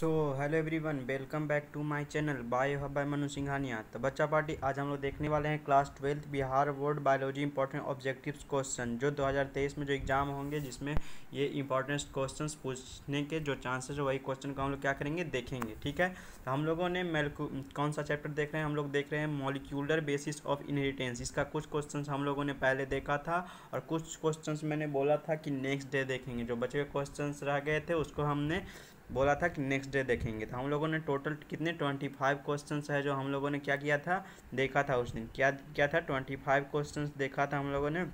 so hello everyone welcome back to my channel bye bye Manu Singhania तो बच्चा party आज हम लोग देखने वाले हैं class twelfth Bihar board biology important objectives question जो 2023 में जो एग्ज़ाम होंगे जिसमें ये इंपॉर्टेंट क्वेश्चंस पूछने के जो चांसेस है वही क्वेश्चन का हम लोग क्या करेंगे देखेंगे ठीक है तो हम लोगों ने मेलकू कौन सा चैप्टर देख रहे हैं हम लोग देख रहे हैं मॉलिक्यूलर बेसिस ऑफ इनहेरिटेंस इसका कुछ क्वेश्चन हम लोगों ने पहले देखा था और कुछ क्वेश्चन मैंने बोला था कि नेक्स्ट डे देखेंगे जो बचे क्वेश्चन रह गए थे उसको हमने बोला था कि नेक्स्ट डे देखेंगे तो हम लोगों ने टोटल कितने ट्वेंटी फाइव क्वेश्चन है जो हम लोगों ने क्या किया था देखा था उस दिन क्या क्या था ट्वेंटी फाइव क्वेश्चन देखा था हम लोगों ने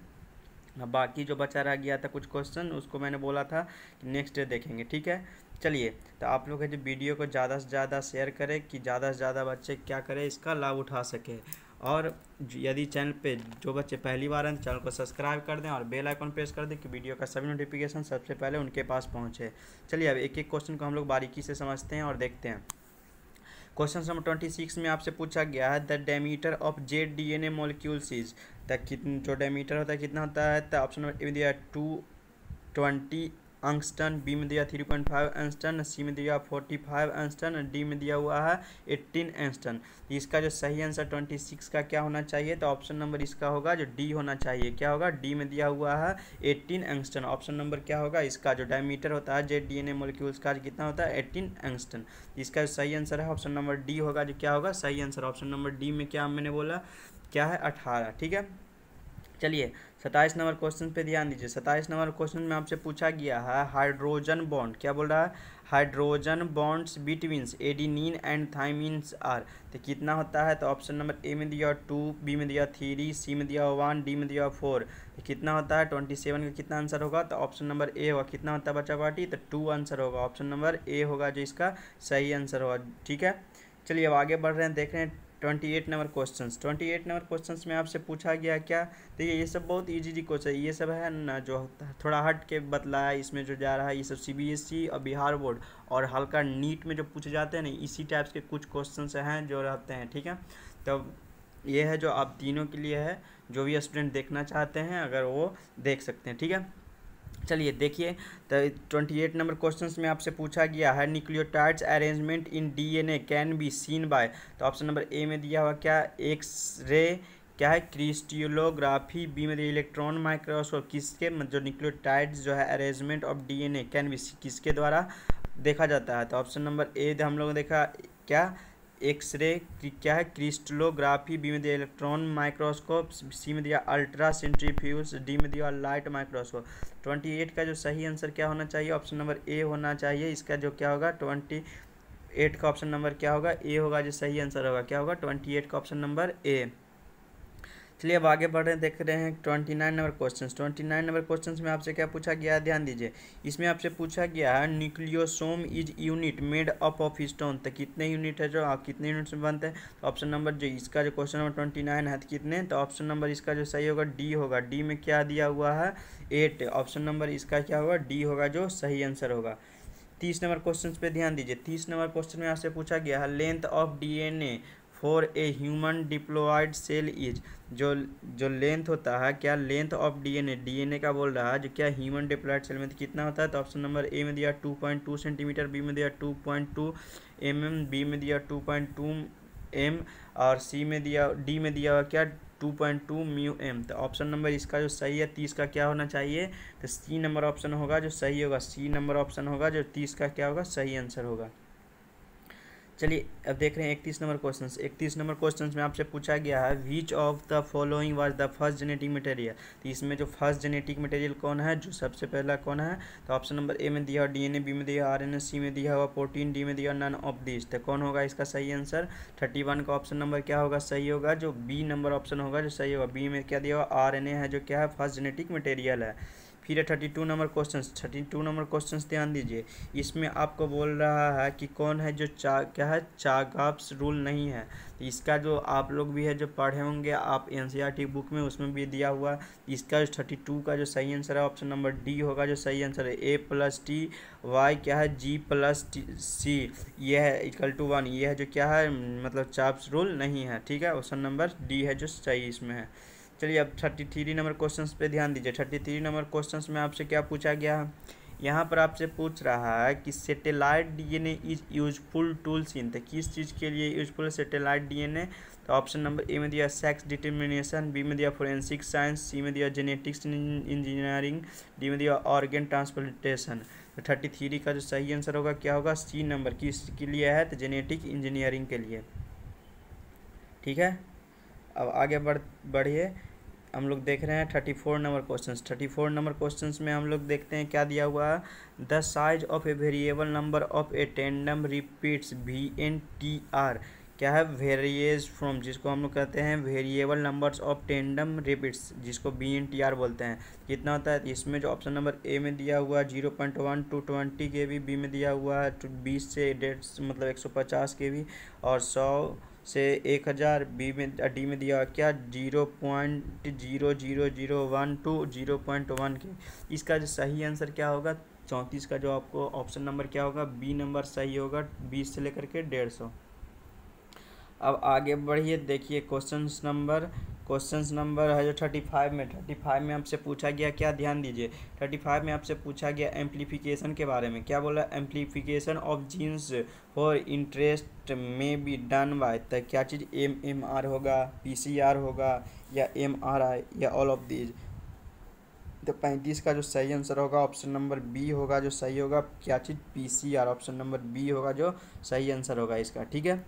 बाकी जो बचा रह गया था कुछ क्वेश्चन उसको मैंने बोला था कि नेक्स्ट डे देखेंगे ठीक है चलिए तो आप लोग है जो वीडियो को ज़्यादा से ज़्यादा शेयर करें कि ज़्यादा से ज़्यादा बच्चे क्या करें इसका लाभ उठा सके और यदि चैनल पे जो बच्चे पहली बार हैं तो चैनल को सब्सक्राइब कर दें और बेल आइकन प्रेस कर दें कि वीडियो का सभी नोटिफिकेशन सबसे पहले उनके पास पहुंचे चलिए अब एक एक क्वेश्चन को हम लोग बारीकी से समझते हैं और देखते हैं क्वेश्चन नंबर ट्वेंटी सिक्स में आपसे पूछा गया है the diameter of Z D N A molecules is the जो डेमीटर होता है कितना होता है the option number two twenty angstrom B में दिया three point five angstrom C में दिया फोर्टी फाइव एंस्टन डी में दिया हुआ है एट्टीन एंस्टन तो इसका जो सही आंसर ट्वेंटी सिक्स का क्या होना चाहिए तो ऑप्शन नंबर इसका होगा जो डी होना चाहिए क्या होगा डी में दिया हुआ है एट्टीन एंगस्टन ऑप्शन नंबर क्या होगा इसका जो डायमीटर होता है J D N A molecules का कितना होता है एट्टीन एंगस्टन तो इसका जो सही आंसर है ऑप्शन नंबर डी होगा जो क्या होगा सही आंसर ऑप्शन नंबर डी में क्या मैंने बोला क्या है अठारह ठीक है चलिए सताइस नंबर क्वेश्चन पे ध्यान दीजिए सताइस नंबर क्वेश्चन में आपसे पूछा गया है हाइड्रोजन बॉन्ड क्या बोल रहा है hydrogen bonds between adenine and thymines are तो कितना होता है तो ऑप्शन नंबर ए में दिया टू बी में दिया थ्री सी में दिया वन डी में दिया फोर तो कितना होता है ट्वेंटी सेवन का कितना आंसर होगा तो ऑप्शन नंबर ए होगा कितना होता है बच्चा पार्टी तो टू आंसर होगा ऑप्शन नंबर ए होगा जो इसका सही आंसर होगा ठीक है चलिए अब आगे बढ़ रहे हैं देख रहे हैं twenty eight number question twenty eight number question में आपसे पूछा गया क्या देखिए तो ये सब बहुत ईजी जी क्वेश्चन ये सब है ना जो थोड़ा हट के बतलाया है इसमें जो जा रहा है ये सब सी बी एस ई और बिहार बोर्ड और हल्का नीट में जो पूछे जाते हैं ना इसी टाइप्स के कुछ क्वेश्चन हैं जो रहते हैं ठीक है तो ये है जो आप तीनों के लिए है जो भी स्टूडेंट देखना चाहते हैं अगर वो देख सकते हैं ठीक है चलिए देखिए तो ट्वेंटी एट नंबर क्वेश्चन में आपसे पूछा गया है nucleotides arrangement in DNA can be seen by तो ऑप्शन नंबर ए में दिया हुआ क्या एक्स रे क्या है क्रिस्टियोलोग्राफी बी में इलेक्ट्रॉन माइक्रोस्कोप किसके जो न्यूक्लियोटाइड्स जो है arrangement of DNA can be किसके द्वारा देखा जाता है तो ऑप्शन नंबर ए हम लोग देखा क्या एक्सरे क्या है क्रिस्टलोग्राफी बी में दिया इलेक्ट्रॉन माइक्रोस्कोप सी में दिया अल्ट्रा सेंट्रीफ्यूज डी में दिया लाइट माइक्रोस्कोप ट्वेंटी एट का जो सही आंसर क्या होना चाहिए ऑप्शन नंबर ए होना चाहिए इसका जो क्या होगा ट्वेंटी एट का ऑप्शन नंबर क्या होगा ए होगा जो सही आंसर होगा क्या होगा ट्वेंटी एट का ऑप्शन नंबर ए चलिए अब आगे बढ़ रहे हैं देख रहे हैं twenty nine number question twenty nine number question में आपसे क्या पूछा गया है ध्यान दीजिए इसमें आपसे पूछा गया है nucleosome is unit made up of stone तो कितने यूनिट है जो आप हाँ, कितने यूनिट में बनते हैं तो ऑप्शन नंबर जो इसका जो क्वेश्चन नंबर ट्वेंटी नाइन है तो कितने तो ऑप्शन नंबर इसका जो सही होगा डी होगा डी में क्या दिया हुआ है एट ऑप्शन नंबर इसका क्या होगा डी होगा जो सही आंसर होगा तीस नंबर क्वेश्चन पे ध्यान दीजिए तीस नंबर क्वेश्चन में आपसे पूछा गया है length of DNA for a human diploid cell is जो जो लेंथ होता है क्या लेंथ ऑफ डीएनए डीएनए का बोल रहा है जो क्या ह्यूमन डिप्लोइड सेल में कितना होता है तो ऑप्शन नंबर ए में दिया two point two centimetre B में दिया two point two M M B में दिया टू पॉइंट टू एम और सी में दिया डी में दिया हुआ क्या two point two mu M तो ऑप्शन नंबर इसका जो सही है तीस का क्या होना चाहिए तो सी नंबर ऑप्शन होगा जो सही होगा सी नंबर ऑप्शन होगा जो तीस का क्या होगा सही आंसर होगा चलिए अब देख रहे हैं इकतीस नंबर क्वेश्चन इकतीस नंबर क्वेश्चन में आपसे पूछा गया है which of the following was the first genetic material तो इसमें जो फर्स्ट जेनेटिक मटेरियल कौन है जो सबसे पहला कौन है तो ऑप्शन नंबर ए में दिया हुआ डीएनए बी में दिया आर एन सी में दिया हुआ प्रोटीन डी में दिया नन ऑफ दिस तो कौन होगा इसका सही आंसर थर्टी वन का ऑप्शन नंबर क्या होगा सही होगा जो बी नंबर ऑप्शन होगा जो सही होगा बी में क्या दिया हुआ आर एन ए है जो क्या है फर्स्ट जेनेटिक मटेरियल है फिर है thirty two number question thirty two number question ध्यान दीजिए इसमें आपको बोल रहा है कि कौन है जो चा क्या है चागाप्स रूल नहीं है तो इसका जो आप लोग भी है जो पढ़े होंगे आप एन बुक e में उसमें भी दिया हुआ इसका जो थर्टी टू का जो सही आंसर है ऑप्शन नंबर डी होगा जो सही आंसर है ए प्लस टी वाई क्या है जी प्लस टी सी ये है इक्वल टू वन ये है जो क्या है मतलब चाप्स रूल नहीं है ठीक है ऑप्शन नंबर डी है जो सही इसमें है चलिए अब थर्टी थ्री नंबर क्वेश्चन पे ध्यान दीजिए थर्टी थ्री नंबर क्वेश्चन में आपसे क्या पूछा गया है यहाँ पर आपसे पूछ रहा है कि satellite DNA is useful tool in तो किस चीज़ के लिए यूजफुल सेटेलाइट डीएनए तो ऑप्शन नंबर ए में दिया सेक्स डिटर्मिनेशन बी में दिया फोरेंसिक साइंस सी में दिया जेनेटिक्स इंजीनियरिंग डी में दिया ऑर्गेन ट्रांसप्लांटेशन तो थर्टी थ्री का जो सही आंसर होगा क्या होगा सी नंबर किस के लिए है तो जेनेटिक इंजीनियरिंग के लिए ठीक है अब आगे बढ़ बढ़िए हम लोग देख रहे हैं thirty four number question thirty four number question में हम लोग देखते हैं क्या दिया हुआ है the size of a variable number of a tandem repeats V N T R क्या है वेरिएज फ्रॉम जिसको हम लोग कहते हैं variable numbers of tandem repeats जिसको बी एन टी आर बोलते हैं कितना होता है इसमें जो ऑप्शन नंबर ए में दिया हुआ है zero point one to twenty K B B में दिया हुआ है बीस से डेढ़ मतलब एक सौ पचास के भी और सौ से एक हज़ार बी में डी में दिया क्या zero point zero zero zero one to zero point one K इसका जो सही आंसर क्या होगा चौंतीस का जो आपको ऑप्शन नंबर क्या होगा बी नंबर सही होगा बीस से लेकर के डेढ़ सौ अब आगे बढ़िए देखिए क्वेश्चन नंबर क्वेश्चन नंबर है जो थर्टी फाइव में थर्टी फाइव में आपसे पूछा गया क्या ध्यान दीजिए थर्टी फाइव में आपसे पूछा गया एम्पलीफिकेशन के बारे में क्या बोला amplification of genes for interest में बी डन बाय तो क्या चीज़ एम एम आर होगा पी सी आर होगा या एम आर आई या ऑल ऑफ दीज तो पैंतीस का जो सही आंसर होगा ऑप्शन नंबर बी होगा जो सही होगा क्या चीज़ P C R option number B होगा जो सही आंसर होगा इसका ठीक है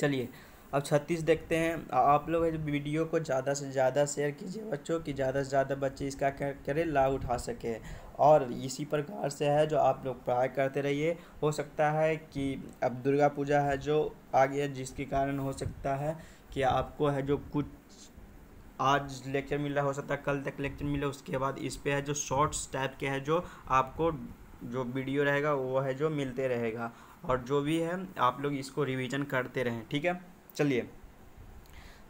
चलिए अब छत्तीस देखते हैं आप लोग वीडियो को ज़्यादा से ज़्यादा शेयर कीजिए बच्चों की ज़्यादा से ज़्यादा बच्चे इसका करें लाभ उठा सके और इसी प्रकार से है जो आप लोग पढ़ाई करते रहिए हो सकता है कि अब दुर्गा पूजा है जो आ गया जिसके कारण हो सकता है कि आपको है जो कुछ आज लेक्चर मिल रहा हो सकता है कल तक लेक्चर मिले उसके बाद इस पर है जो शॉर्ट्स टाइप के है जो आपको जो वीडियो रहेगा वो है जो मिलते रहेगा और जो भी है आप लोग इसको रिवीजन करते रहें ठीक है चलिए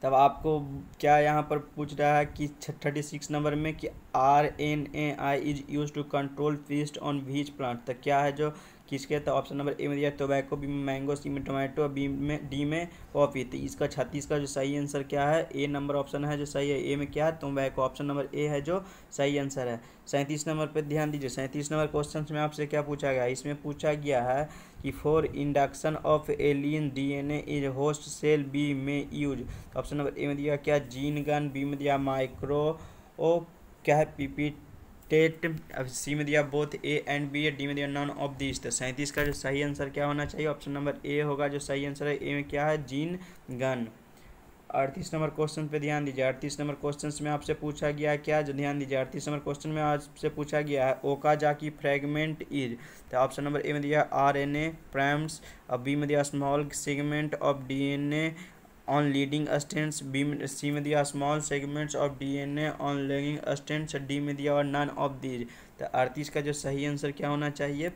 तब आपको क्या यहाँ पर पूछ रहा है कि थर्टी सिक्स नंबर में कि R N A I is use to control pest on which plant तो क्या है जो किसके तो ऑप्शन नंबर ए में दिया टोबैको बी में मैंगो सी में टोमेटो बी में डी में कॉफ़ी तो इसका छत्तीस का जो सही आंसर क्या है ए नंबर ऑप्शन है जो सही है ए में क्या है टोबैको ऑप्शन नंबर ए है जो सही आंसर है सैंतीस नंबर पर ध्यान दीजिए सैंतीस नंबर क्वेश्चन में आपसे क्या पूछा गया इसमें पूछा गया है कि for induction of alien DNA is host cell B में यूज ऑप्शन नंबर ए में दिया क्या जीन गन बी में दिया माइक्रो ओ क्या है पीपीट स्टेट सी में दिया both A and B D में दिया नॉन ऑफ दिस तो सैंतीस का जो सही आंसर क्या होना चाहिए ऑप्शन नंबर ए होगा जो सही आंसर है ए में क्या है जीन गन अड़तीस नंबर क्वेश्चन पे ध्यान दीजिए अड़तीस नंबर क्वेश्चन में आपसे पूछा गया है क्या जो ध्यान दीजिए अड़तीस नंबर क्वेश्चन में आपसे पूछा गया है Okazaki fragment is तो ऑप्शन नंबर ए में दिया आर एन ए प्राइम्स और बी में दिया small segment of D N A on leading strands B में सी में दिया small segments of DNA on lagging strands D में दिया और नन ऑफ दीज तो अड़तीस का जो सही आंसर क्या होना चाहिए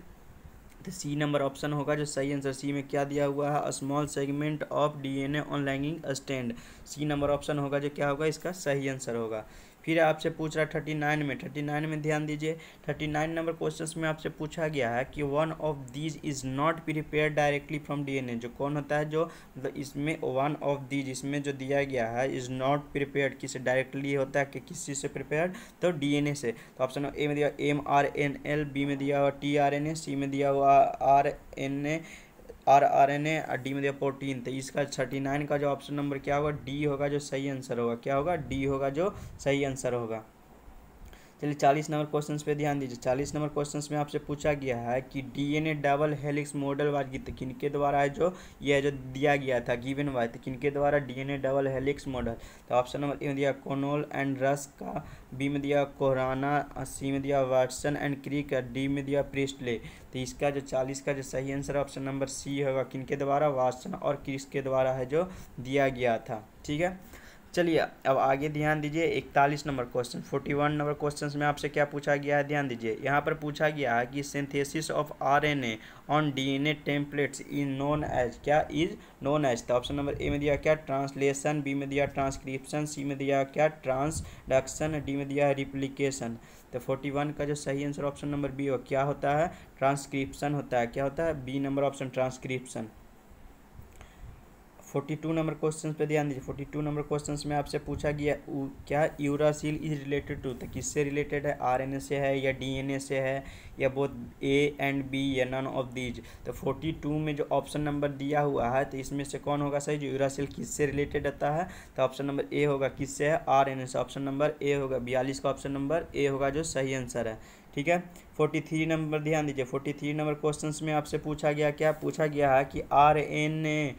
तो सी नंबर ऑप्शन होगा जो सही आंसर सी में क्या दिया हुआ है small segment of DNA on lagging strand C number option होगा जो क्या होगा इसका सही आंसर होगा फिर आपसे पूछ रहा है थर्टी नाइन में थर्टी नाइन में ध्यान दीजिए थर्टी नाइन नंबर क्वेश्चन में आपसे पूछा गया है कि one of these is not prepare directly from DNA जो कौन होता है जो मतलब इसमें वन ऑफ दीज इसमें जो दिया गया है इज नॉट प्रिपेयर किसे डायरेक्टली होता है कि किस चीज़ से प्रिपेयर तो डीएनए से तो ऑप्शन ए में दिया M R N L B में दिया हुआ T R N A C में दिया हुआ R N A R R N A और डी में दिया प्रोटीन तो इसका थर्टी नाइन का जो ऑप्शन नंबर क्या होगा डी होगा जो सही आंसर होगा क्या होगा डी होगा जो सही आंसर होगा चलिए चालीस नंबर क्वेश्चन पे ध्यान दीजिए चालीस नंबर क्वेश्चन में आपसे पूछा गया है कि डीएनए डबल हेलिक्स मॉडल किन किनके द्वारा है जो यह जो दिया गया था गिवन हुआ तो किनके द्वारा डीएनए डबल हेलिक्स मॉडल तो ऑप्शन नंबर ए में दिया कोनोल एंड रस का बी में दिया कोहराना सी में दिया वाटसन एंड क्रिक डी में दिया प्रिस्टले तो इसका जो चालीस का जो सही आंसर ऑप्शन नंबर सी होगा किनके द्वारा वाटसन और क्रिस के द्वारा है जो दिया गया था ठीक है चलिए अब आगे ध्यान दीजिए इकतालीस number question forty one number question में आपसे क्या पूछा गया है ध्यान दीजिए यहाँ पर पूछा गया है कि synthesis of RNA on DNA templates is known as क्या इज नोन एज तो ऑप्शन नंबर ए में दिया क्या ट्रांसलेशन बी में दिया ट्रांसक्रिप्शन सी में दिया क्या ट्रांसडक्शन डी में दिया रिप्लीकेशन तो फोर्टी वन का जो सही आंसर ऑप्शन नंबर बी हो क्या होता है ट्रांसक्रिप्शन होता है क्या होता है B number option transcription forty two number question पे ध्यान दीजिए फोर्टी टू नंबर क्वेश्चन में आपसे पूछा गया क्या यूरासिल इज रिलेटेड टू तो किससे रिलेटेड है आरएनए से है या डीएनए से है या बोथ ए एंड बी या नन ऑफ दीज तो फोर्टी टू में जो ऑप्शन नंबर दिया हुआ है तो इसमें से कौन होगा सही जो यूरासिल किससे रिलेटेड आता है तो ऑप्शन नंबर ए होगा किससे है आर एन ए से ऑप्शन नंबर ए होगा बयालीस का ऑप्शन नंबर ए होगा जो सही आंसर है ठीक है फोर्टी थ्री नंबर ध्यान दीजिए फोर्टी थ्री नंबर क्वेश्चन में आपसे पूछा गया क्या पूछा गया है कि R N A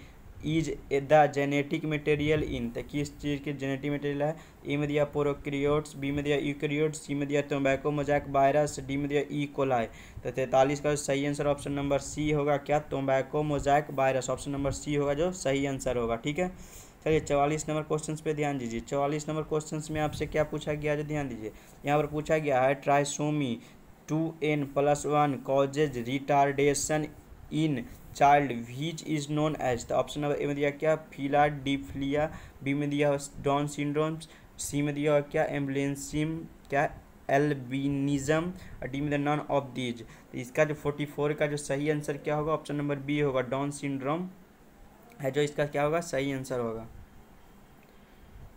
is the genetic material in तो किस चीज़ के जेनेटिक मटेरियल है ए में दिया प्रोक्रियोट्स बी में दिया यूक्रियोट्स सी में दिया टोबैको मोजैक वायरस डी में दिया ई कोलाई तो तैंतालीस का सही आंसर ऑप्शन नंबर सी होगा क्या tobacco mosaic virus option number C होगा जो सही आंसर होगा ठीक है चलिए चवालीस नंबर क्वेश्चन पे ध्यान दीजिए चवालीस नंबर क्वेश्चन में आपसे क्या पूछा गया जो ध्यान दीजिए यहाँ पर पूछा गया है trisomy two N plus one causes retardation in child which is known as the option number A में दिया क्या फीला डिफिलिया बी में दिया डॉन सिंड्रोम सी में दिया क्या एम्बुलेंसिम क्या एल्बिनिज्म और डी में द नॉन ऑफ दीज तो इसका जो फोर्टी फोर का जो सही आंसर क्या होगा ऑप्शन नंबर बी होगा डॉन सिंड्रोम है जो इसका क्या होगा सही आंसर होगा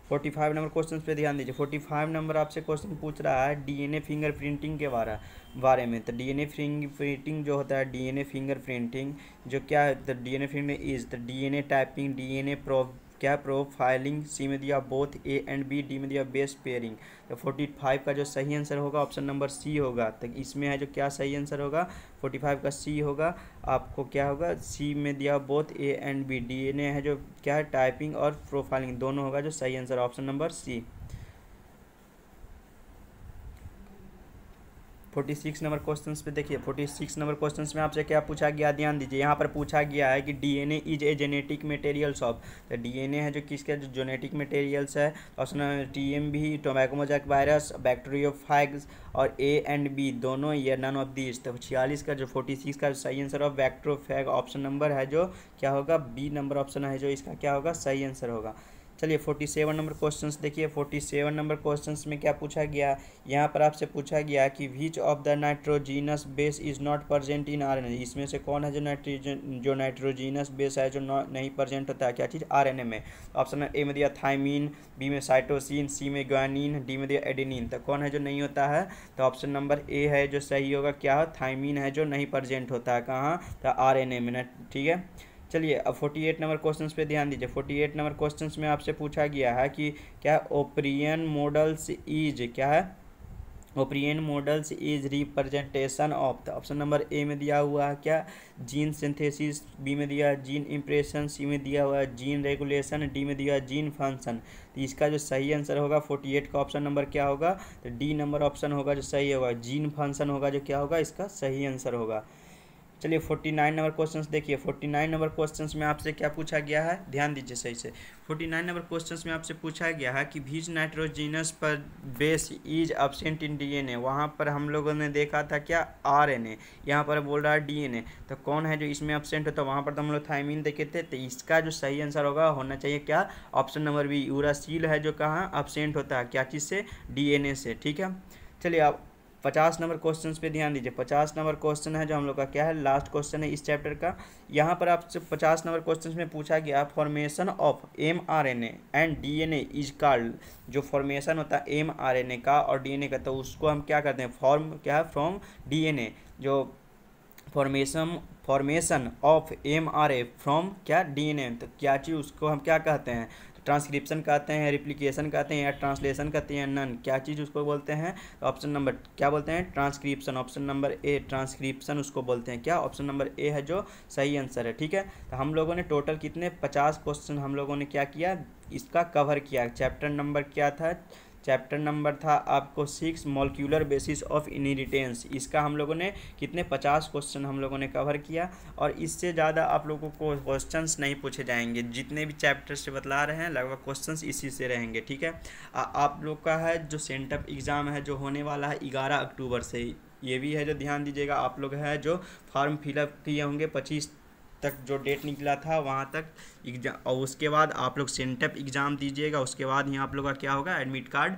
फोर्टी फाइव नंबर क्वेश्चन पे ध्यान दीजिए फोर्टी फाइव नंबर आपसे क्वेश्चन पूछ रहा है डीएनए फिंगर प्रिंटिंग के बारे बारे में तो डीएनए प्रिंटिंग जो होता है डीएनए फिंगर प्रिंटिंग जो क्या है एन तो DNA finger is the DNA typing DNA pro क्या प्रोफाइलिंग सी में दिया both A and B D में दिया बेस पेयरिंग तो फोर्टी फाइव का जो सही आंसर होगा ऑप्शन नंबर सी होगा तो इसमें है जो क्या सही आंसर होगा फोर्टी फाइव का सी होगा आपको क्या होगा सी में दिया both A and B D ने है जो क्या है टाइपिंग और प्रोफाइलिंग दोनों होगा जो सही answer option number C forty six number question पे देखिए फोर्टी सिक्स नंबर क्वेश्चन में आपसे क्या पूछा गया ध्यान दीजिए यहाँ पर पूछा गया है कि DNA is a genetic materials of तो डीएनए है जो किसके जो जेनेटिक मटेरियल्स है option T M V tobacco mosaic virus बैक्टेरियोफाइग्स और ए एंड बी दोनों ये नन ऑफ दिस तो छियालीस का जो फोर्टी सिक्स का सही answer of bacteriophage option number है जो क्या होगा बी नंबर ऑप्शन है जो इसका क्या होगा सही आंसर होगा चलिए फोर्टी सेवन नंबर क्वेश्चन देखिए फोर्टी सेवन नंबर क्वेश्चन में क्या पूछा गया यहाँ पर आपसे पूछा गया कि which of the nitrogenous base is not present in R इसमें से कौन है जो नाइट्रोजन जो नाइट्रोजीनस बेस है जो नहीं प्रजेंट होता है क्या चीज़ आर में ऑप्शन ए में दिया थाइमीन बी में साइटोसिन सी में ग्वानिन डी में दिया एडिनिन तो कौन है जो नहीं होता है तो ऑप्शन नंबर ए है जो सही होगा क्या हो है जो नहीं प्रजेंट होता है कहाँ तो आर में ठीक है चलिए अब 48 नंबर क्वेश्चंस पे ध्यान दीजिए 48 नंबर क्वेश्चंस में आपसे पूछा गया है कि क्या ओप्रियन मॉडल्स इज क्या है operon models is representation of the option number A में दिया हुआ है क्या जीन सिंथेसिस बी में दिया जीन इंप्रेशन सी में दिया हुआ है जीन रेगुलेशन डी में दिया जीन फंक्शन तो इसका जो सही आंसर होगा 48 का ऑप्शन नंबर क्या होगा तो डी नंबर ऑप्शन होगा जो सही होगा जीन फंक्शन होगा जो क्या होगा इसका सही आंसर होगा चलिए फोर्टी नाइन नंबर क्वेश्चंस देखिए फोर्टी नाइन नंबर क्वेश्चंस में आपसे क्या पूछा गया है ध्यान दीजिए सही से फोर्टी नाइन नंबर क्वेश्चंस में आपसे पूछा गया है कि भीज नाइट्रोजिनस पर base is absent in DNA वहाँ पर हम लोगों ने देखा था क्या आरएनए यहाँ पर बोल रहा है डीएनए तो कौन है जो इसमें एबसेंट होता है तो वहाँ पर तो हम लोग थाइमिन देखे थे तो इसका जो सही आंसर होगा होना चाहिए क्या ऑप्शन नंबर बी यूरासील है जो कहाँ अब्सेंट होता है क्या चीज़ से डी से ठीक है चलिए अब पचास नंबर क्वेश्चन पे ध्यान दीजिए पचास नंबर क्वेश्चन है जो हम लोग का क्या है लास्ट क्वेश्चन है इस चैप्टर का यहाँ पर आपसे पचास नंबर क्वेश्चन में पूछा गया formation of M R N A and D N A is called जो फॉर्मेशन होता है एम आर एन ए का और डी एन ए का तो उसको हम क्या करते हैं फॉर्म क्या है फ्रॉम डी एन ए जो formation formation of M R A from क्या डी एन ए तो क्या चीज़ उसको हम क्या कहते हैं ट्रांसक्रिप्शन कहते हैं रिप्लीकेशन कहते हैं या ट्रांसलेशन कहते हैं नन क्या चीज़ उसको बोलते हैं तो ऑप्शन नंबर क्या बोलते हैं transcription option number A transcription उसको बोलते हैं क्या ऑप्शन नंबर ए है जो सही आंसर है ठीक है तो हम लोगों ने टोटल कितने पचास क्वेश्चन हम लोगों ने क्या किया इसका कवर किया चैप्टर नंबर क्या था चैप्टर नंबर था आपको six molecular basis of inheritance इसका हम लोगों ने कितने पचास क्वेश्चन हम लोगों ने कवर किया और इससे ज़्यादा आप लोगों को क्वेश्चन नहीं पूछे जाएंगे जितने भी चैप्टर से बतला रहे हैं लगभग क्वेश्चन इसी से रहेंगे ठीक है आ, आप लोग का है जो सेंटअप एग्ज़ाम है जो होने वाला है ग्यारह अक्टूबर से ये भी है जो ध्यान दीजिएगा आप लोग है जो फॉर्म फिलअप किए होंगे पच्चीस तक जो डेट निकला था वहाँ तक एग्जाम और उसके बाद आप लोग सेंटअप एग्ज़ाम दीजिएगा उसके बाद ही आप लोग का क्या होगा एडमिट कार्ड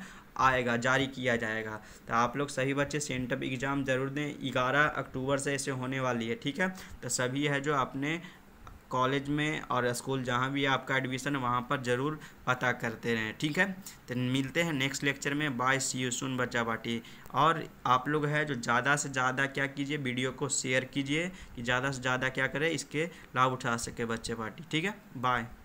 आएगा जारी किया जाएगा तो आप लोग सभी बच्चे सेंटअप एग्ज़ाम ज़रूर दें ग्यारह अक्टूबर से ऐसे होने वाली है ठीक है तो सभी है जो अपने कॉलेज में और स्कूल जहाँ भी आपका एडमिशन है वहाँ पर ज़रूर पता करते रहें ठीक है तो मिलते हैं नेक्स्ट लेक्चर में बाय सी यू सुन बच्चा बाटी और आप लोग है जो ज़्यादा से ज़्यादा क्या कीजिए वीडियो को शेयर कीजिए कि ज़्यादा से ज़्यादा क्या करें इसके लाभ उठा सके बच्चे पार्टी ठीक है बाय